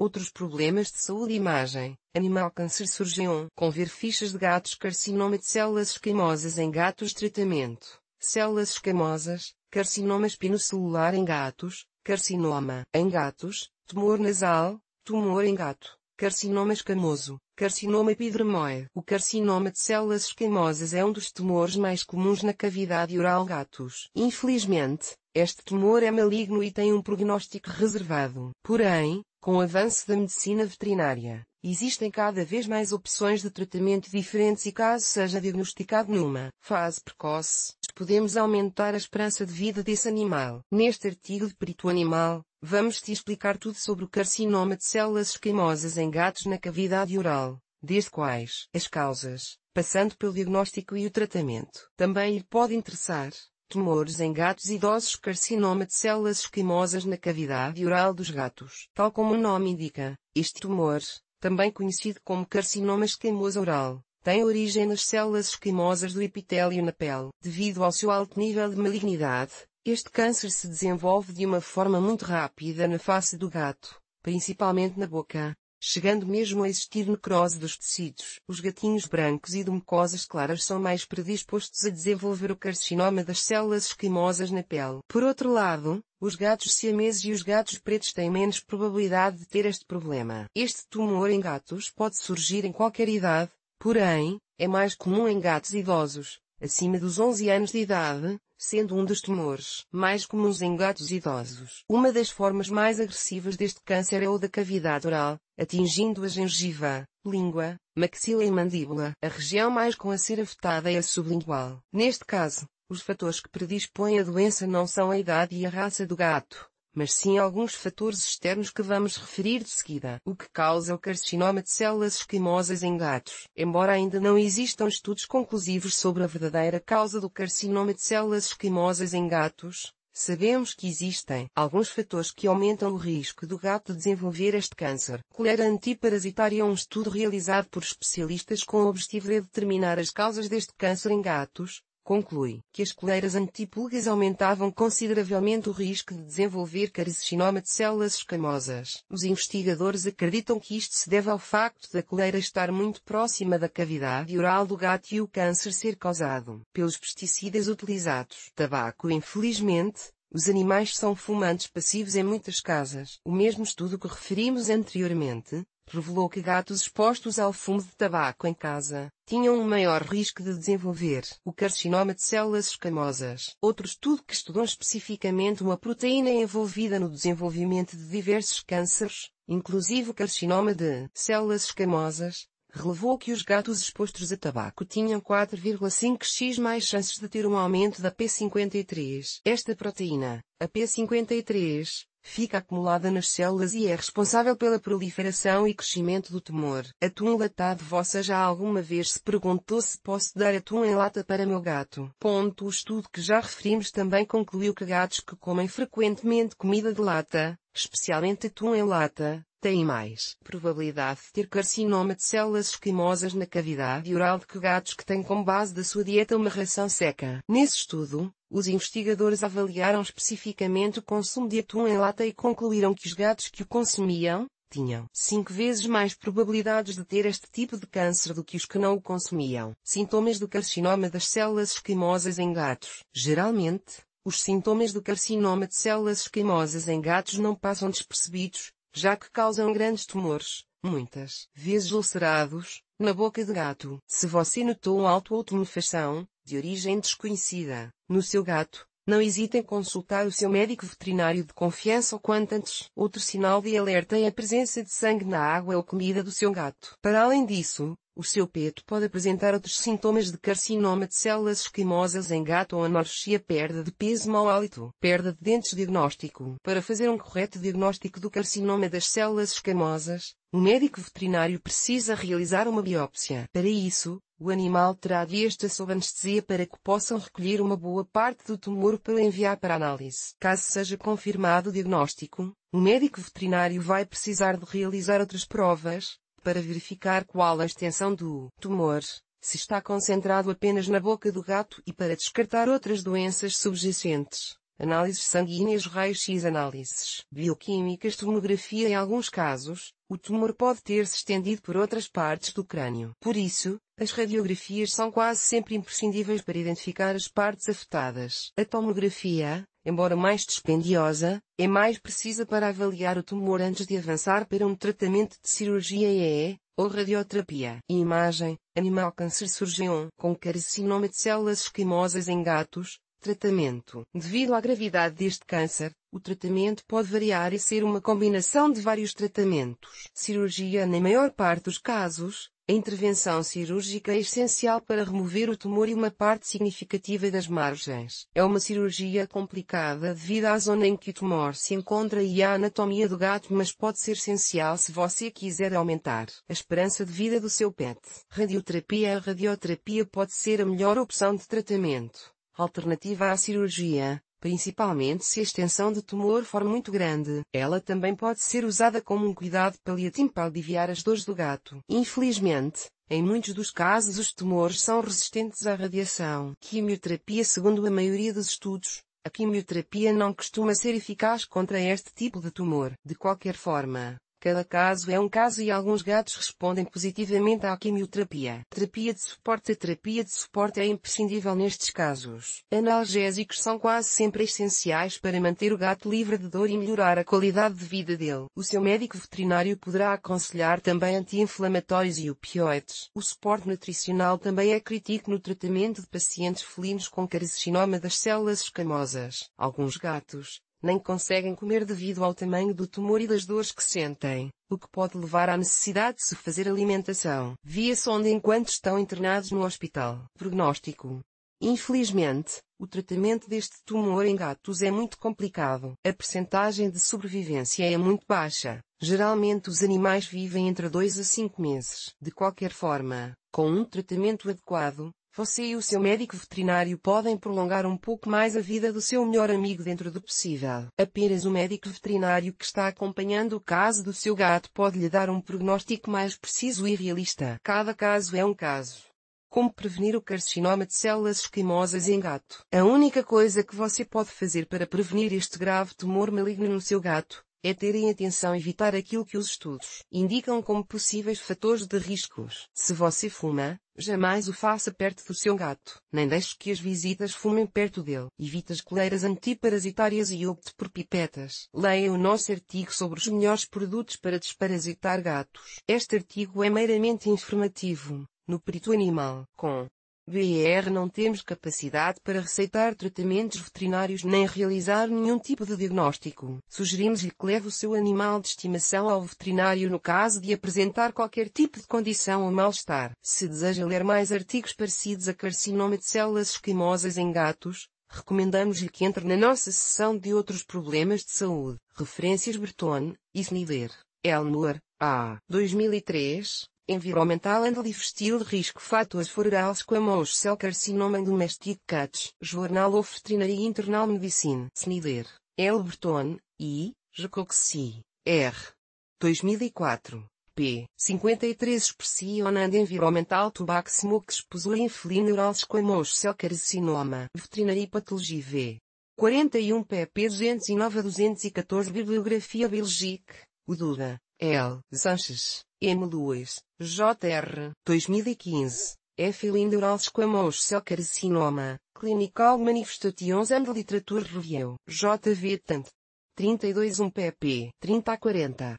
Outros problemas de saúde imagem. Animal câncer surgiu com ver fichas de gatos carcinoma de células escamosas em gatos tratamento. Células escamosas, carcinoma espinocelular em gatos, carcinoma em gatos, tumor nasal, tumor em gato, carcinoma escamoso, carcinoma epidermoide. O carcinoma de células escamosas é um dos tumores mais comuns na cavidade oral gatos. Infelizmente, este tumor é maligno e tem um prognóstico reservado. Porém, com o avanço da medicina veterinária, existem cada vez mais opções de tratamento diferentes e caso seja diagnosticado numa fase precoce, podemos aumentar a esperança de vida desse animal. Neste artigo de Perito Animal, vamos te explicar tudo sobre o carcinoma de células esquimosas em gatos na cavidade oral, desde quais as causas, passando pelo diagnóstico e o tratamento. Também lhe pode interessar tumores em gatos idosos, carcinoma de células esquimosas na cavidade oral dos gatos. Tal como o nome indica, este tumor, também conhecido como carcinoma esquimoso oral, tem origem nas células esquimosas do epitélio na pele. Devido ao seu alto nível de malignidade, este câncer se desenvolve de uma forma muito rápida na face do gato, principalmente na boca, chegando mesmo a existir necrose dos tecidos. Os gatinhos brancos e de mucosas claras são mais predispostos a desenvolver o carcinoma das células esquimosas na pele. Por outro lado, os gatos siameses e os gatos pretos têm menos probabilidade de ter este problema. Este tumor em gatos pode surgir em qualquer idade, porém, é mais comum em gatos idosos, acima dos 11 anos de idade, sendo um dos tumores mais comuns em gatos idosos. Uma das formas mais agressivas deste câncer é o da cavidade oral, atingindo a gengiva, língua, maxila e mandíbula. A região mais com a ser afetada é a sublingual. Neste caso, os fatores que predispõem a doença não são a idade e a raça do gato, mas sim alguns fatores externos que vamos referir de seguida. O que causa o carcinoma de células esquimosas em gatos? Embora ainda não existam estudos conclusivos sobre a verdadeira causa do carcinoma de células esquimosas em gatos, Sabemos que existem alguns fatores que aumentam o risco do gato desenvolver este câncer. Colera antiparasitária é um estudo realizado por especialistas com o objetivo de determinar as causas deste câncer em gatos, conclui que as coleiras antipulgas aumentavam consideravelmente o risco de desenvolver carcinoma de células escamosas. Os investigadores acreditam que isto se deve ao facto da coleira estar muito próxima da cavidade oral do gato e o câncer ser causado pelos pesticidas utilizados. Tabaco, infelizmente, os animais são fumantes passivos em muitas casas. O mesmo estudo que referimos anteriormente, revelou que gatos expostos ao fumo de tabaco em casa tinham um maior risco de desenvolver o carcinoma de células escamosas. Outro estudo que estudou especificamente uma proteína envolvida no desenvolvimento de diversos cânceres, inclusive o carcinoma de células escamosas, relevou que os gatos expostos a tabaco tinham 4,5x mais chances de ter um aumento da P53. Esta proteína, a P53, fica acumulada nas células e é responsável pela proliferação e crescimento do tumor. Atum latado Vossa já alguma vez se perguntou se posso dar atum em lata para meu gato? Ponto. O estudo que já referimos também concluiu que gatos que comem frequentemente comida de lata, especialmente atum em lata, têm mais probabilidade de ter carcinoma de células esquimosas na cavidade oral do que gatos que têm como base da sua dieta uma ração seca. Nesse estudo, os investigadores avaliaram especificamente o consumo de atum em lata e concluíram que os gatos que o consumiam tinham cinco vezes mais probabilidades de ter este tipo de câncer do que os que não o consumiam. Sintomas do carcinoma das células esquimosas em gatos. Geralmente, os sintomas do carcinoma de células esquimosas em gatos não passam despercebidos, já que causam grandes tumores, muitas vezes ulcerados, na boca de gato. Se você notou um alto ou tumefação, de origem desconhecida, no seu gato, não hesite em consultar o seu médico veterinário de confiança o quanto antes. Outro sinal de alerta é a presença de sangue na água ou comida do seu gato. Para além disso, o seu peto pode apresentar outros sintomas de carcinoma de células esquimosas em gato ou anorexia, perda de peso, mau hálito, perda de dentes. Diagnóstico. Para fazer um correto diagnóstico do carcinoma das células esquimosas, o médico veterinário precisa realizar uma biópsia. Para isso, o animal terá de estar sob anestesia para que possam recolher uma boa parte do tumor para enviar para análise. Caso seja confirmado o diagnóstico, o médico veterinário vai precisar de realizar outras provas, para verificar qual a extensão do tumor, se está concentrado apenas na boca do gato e para descartar outras doenças subjacentes. Análises sanguíneas, raios-x, análises bioquímicas, tomografia. Em alguns casos, o tumor pode ter-se estendido por outras partes do crânio. Por isso, as radiografias são quase sempre imprescindíveis para identificar as partes afetadas. A tomografia, embora mais dispendiosa, é mais precisa para avaliar o tumor antes de avançar para um tratamento de cirurgia EE, ou radioterapia. e Imagem, animal câncer surgião com carcinoma de células esquimosas em gatos, tratamento. Devido à gravidade deste câncer, o tratamento pode variar e ser uma combinação de vários tratamentos. Cirurgia na maior parte dos casos, a intervenção cirúrgica é essencial para remover o tumor e uma parte significativa das margens. É uma cirurgia complicada devido à zona em que o tumor se encontra e à anatomia do gato, mas pode ser essencial se você quiser aumentar a esperança de vida do seu pet. Radioterapia A radioterapia pode ser a melhor opção de tratamento, alternativa à cirurgia principalmente se a extensão de tumor for muito grande. Ela também pode ser usada como um cuidado paliativo para aliviar as dores do gato. Infelizmente, em muitos dos casos os tumores são resistentes à radiação. Quimioterapia Segundo a maioria dos estudos, a quimioterapia não costuma ser eficaz contra este tipo de tumor. De qualquer forma, Cada caso é um caso e alguns gatos respondem positivamente à quimioterapia. Terapia de suporte A terapia de suporte é imprescindível nestes casos. Analgésicos são quase sempre essenciais para manter o gato livre de dor e melhorar a qualidade de vida dele. O seu médico veterinário poderá aconselhar também anti-inflamatórios e opioides. O suporte nutricional também é crítico no tratamento de pacientes felinos com carcinoma das células escamosas. Alguns gatos, nem conseguem comer devido ao tamanho do tumor e das dores que sentem, o que pode levar à necessidade de se fazer alimentação via sonda enquanto estão internados no hospital. Prognóstico. Infelizmente, o tratamento deste tumor em gatos é muito complicado. A percentagem de sobrevivência é muito baixa. Geralmente os animais vivem entre 2 a 5 meses. De qualquer forma, com um tratamento adequado, você e o seu médico veterinário podem prolongar um pouco mais a vida do seu melhor amigo dentro do possível. Apenas o médico veterinário que está acompanhando o caso do seu gato pode lhe dar um prognóstico mais preciso e realista. Cada caso é um caso. Como prevenir o carcinoma de células esquimosas em gato? A única coisa que você pode fazer para prevenir este grave tumor maligno no seu gato é terem atenção evitar aquilo que os estudos indicam como possíveis fatores de riscos. Se você fuma, Jamais o faça perto do seu gato, nem deixe que as visitas fumem perto dele. Evite as coleiras antiparasitárias e opte por pipetas. Leia o nosso artigo sobre os melhores produtos para desparasitar gatos. Este artigo é meramente informativo, no perito animal, com BER não temos capacidade para receitar tratamentos veterinários nem realizar nenhum tipo de diagnóstico. Sugerimos-lhe que leve o seu animal de estimação ao veterinário no caso de apresentar qualquer tipo de condição ou mal-estar. Se deseja ler mais artigos parecidos a carcinoma de células esquimosas em gatos, recomendamos-lhe que entre na nossa seção de outros problemas de saúde. Referências Bertone, Isnider, Elmore, A. 2003, environmental and lifestyle risk factors for als cell carcinoma domesticats. Journal of Veterinary Internal Medicine. Snider, Elberton, I, Jacoxi, R. 2004. P. 53 Expression and Environmental Tobacco Smoke Exposure Infeline Urals Quamous Cell Carcinoma. Veterinary Pathology V. 41 pp 209-214 Bibliografia Belgique, o L. Sanches. M. Lewis, J.R. 2015. F. Linderos Quamos Cell Carcinoma, Clinical Manifestations and Literature Review, J.V. Tant. 32 1 pp. 30 a 40.